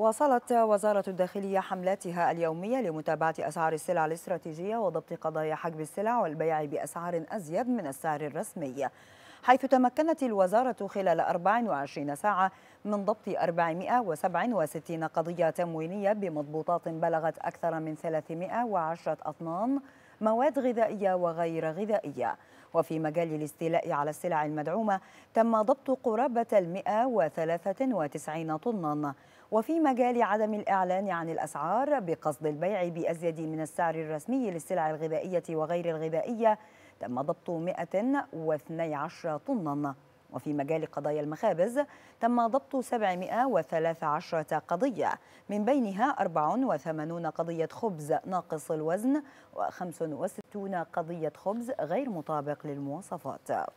واصلت وزارة الداخلية حملاتها اليومية لمتابعة أسعار السلع الاستراتيجية وضبط قضايا حجب السلع والبيع بأسعار أزيد من السعر الرسمي حيث تمكنت الوزارة خلال 24 ساعة من ضبط 467 قضية تموينية بمضبوطات بلغت أكثر من 310 أطنان مواد غذائية وغير غذائية وفي مجال الاستيلاء على السلع المدعومة تم ضبط قرابة 193 طناً وفي مجال عدم الإعلان عن الأسعار بقصد البيع بأزيد من السعر الرسمي للسلع الغذائية وغير الغذائية تم ضبط 112 طناً وفي مجال قضايا المخابز تم ضبط 713 قضية من بينها 84 قضية خبز ناقص الوزن و65 قضية خبز غير مطابق للمواصفات